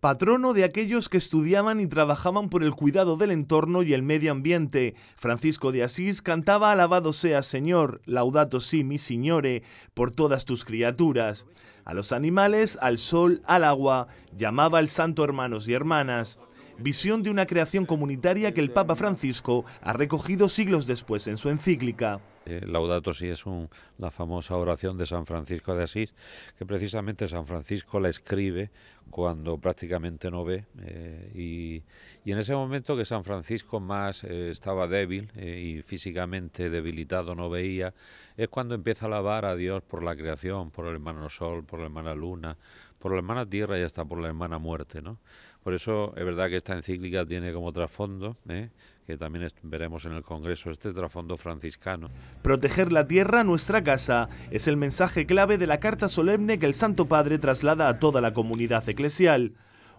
patrono de aquellos que estudiaban y trabajaban por el cuidado del entorno y el medio ambiente. Francisco de Asís cantaba Alabado sea Señor, laudato si mi Signore, por todas tus criaturas. A los animales, al sol, al agua, llamaba el santo hermanos y hermanas. Visión de una creación comunitaria que el Papa Francisco ha recogido siglos después en su encíclica. Eh, laudato Si es un, la famosa oración de San Francisco de Asís, que precisamente San Francisco la escribe cuando prácticamente no ve. Eh, y, en ese momento que San Francisco más eh, estaba débil eh, y físicamente debilitado no veía, es cuando empieza a alabar a Dios por la creación, por el hermano Sol, por la hermana Luna, por la hermana Tierra y hasta por la hermana Muerte. ¿no? Por eso es verdad que esta encíclica tiene como trasfondo, que también veremos en el Congreso, este trasfondo franciscano. Proteger la tierra, nuestra casa, es el mensaje clave de la carta solemne que el Santo Padre traslada a toda la comunidad eclesiástica.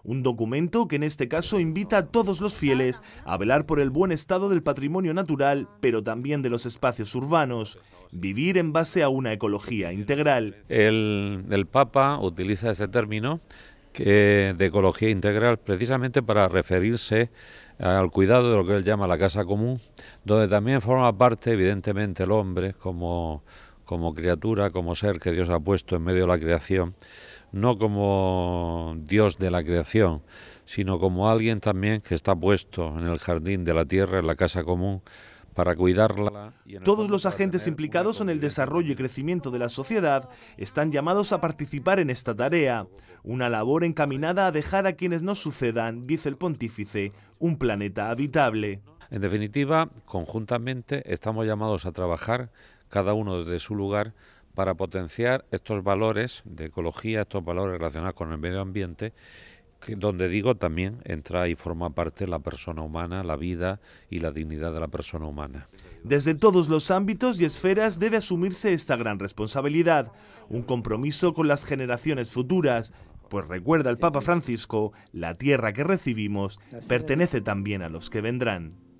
Un documento que en este caso invita a todos los fieles a velar por el buen estado del patrimonio natural, pero también de los espacios urbanos, vivir en base a una ecología integral. El, Papa utiliza ese término de ecología integral precisamente para referirse al cuidado de lo que él llama la casa común, donde también forma parte evidentemente el hombre como como criatura, como ser que Dios ha puesto en medio de la creación, no como Dios de la creación, sino como alguien también que está puesto en el jardín de la tierra, en la casa común, para cuidarla. Todos los agentes implicados en el desarrollo y crecimiento de la sociedad están llamados a participar en esta tarea, una labor encaminada a dejar a quienes no sucedan, dice el pontífice, un planeta habitable. En definitiva, conjuntamente estamos llamados a trabajar cada uno desde su lugar para potenciar estos valores de ecología, estos valores relacionados con el medio ambiente, donde digo también entra y forma parte la persona humana, la vida y la dignidad de la persona humana. Desde todos los ámbitos y esferas debe asumirse esta gran responsabilidad, un compromiso con las generaciones futuras, pues recuerda el Papa Francisco, la tierra que recibimos pertenece también a los que vendrán.